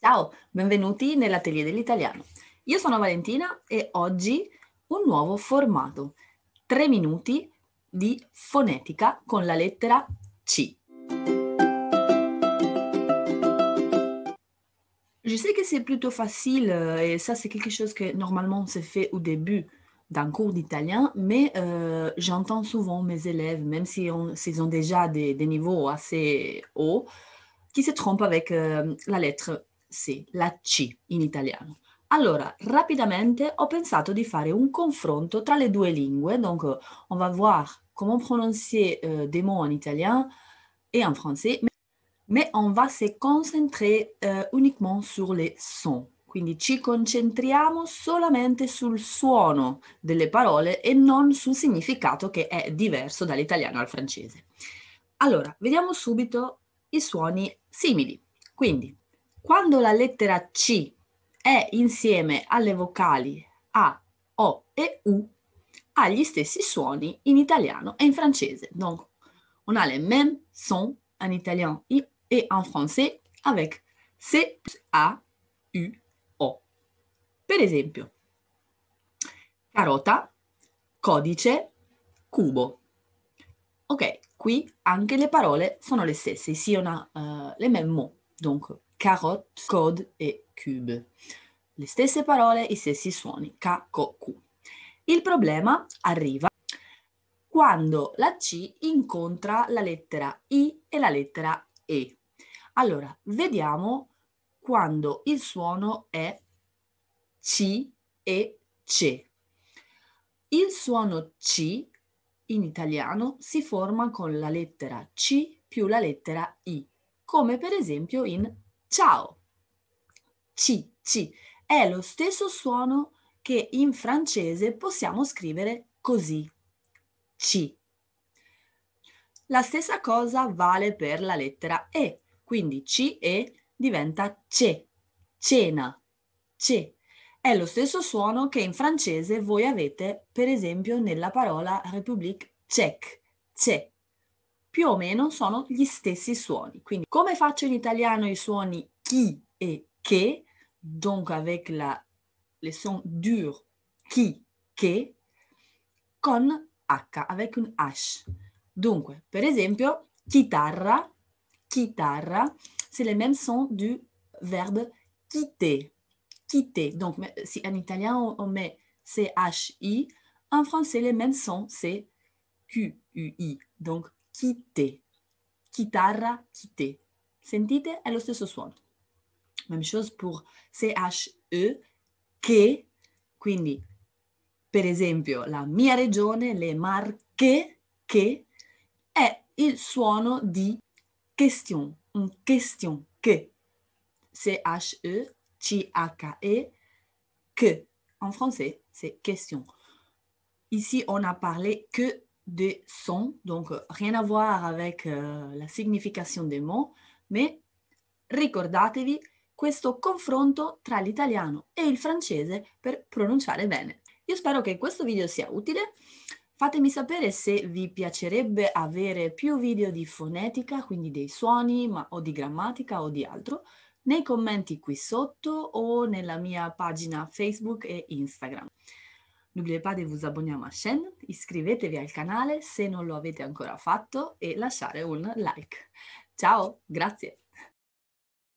Ciao, benvenuti nell'Atelier dell'Italiano. Io sono Valentina e oggi un nuovo formato, 3 minuti di fonetica con la lettera C. Je sais que c'est plutôt facile et ça c'est quelque chose que normalement se fait au début d'un cours d'italien, mais euh, j'entends souvent mes élèves, même s'ils on, ont déjà des, niveaux assez hauts, qui se trompent avec euh, la lettre Sì, la C in italiano. Allora, rapidamente ho pensato di fare un confronto tra le due lingue, donc on va voir comment prononcer euh, des mots en italien et en français, mais, on va se concentrer euh, uniquement sur les sons. Quindi ci concentriamo solamente sul suono delle parole e non sul significato che è diverso dall'italiano al francese. Allora, vediamo subito i suoni simili. Quindi quando la lettera C è insieme alle vocali A, O e U, ha gli stessi suoni in italiano e in francese. Donc, on a les mêmes sons en italien et en français avec C A, U, O. Per esempio, carota, codice, cubo. Ok, qui anche le parole sono le stesse, ici on uh, eh, les mêmes mots. Donc, carotte, code e cube. Le stesse parole, i stessi suoni, K, co, Q. Il problema arriva quando la C incontra la lettera I e la lettera E. Allora, vediamo quando il suono è C e C. Il suono C in italiano si forma con la lettera C più la lettera I, come per esempio in ciao. C, C è lo stesso suono che in francese possiamo scrivere così. C. La stessa cosa vale per la lettera E, quindi CE diventa CE, cena, CE. È lo stesso suono che in francese voi avete, per esempio, nella parola République tchèque, CE. più o meno sono gli stessi suoni. Quindi come faccio in italiano i suoni chi e che, donc avec la, le son dur qui, che, con H, avec un H. Donc, par exemple, « chitarra, chitarra, c'est le même son du verbe quitter. Quitter. Donc, si en italien on met », en français le même son c'est Q-U-I. Donc, chite, chitarra, chite. Sentite? È lo stesso suono. Même chose pour CHE, che, quindi per esempio la mia regione, le Marche, che, è il suono di question, un question, che. CHE, CHE, e que. En français, c'est question. Ici, on a parlé que des sons, donc euh, rien à voir avec euh, la signification des mots, mais ricordatevi questo confronto tra l'italiano e il francese per pronunciare bene. Io spero che questo video sia utile. Fatemi sapere se vi piacerebbe avere più video di fonetica, quindi dei suoni, ma, o di grammatica o di altro, nei commenti qui sotto o nella mia pagina Facebook e Instagram. N'oubliez pas di vous abonner à ma chaîne, iscrivetevi al canale se non lo avete ancora fatto e lasciare un like. Ciao, grazie!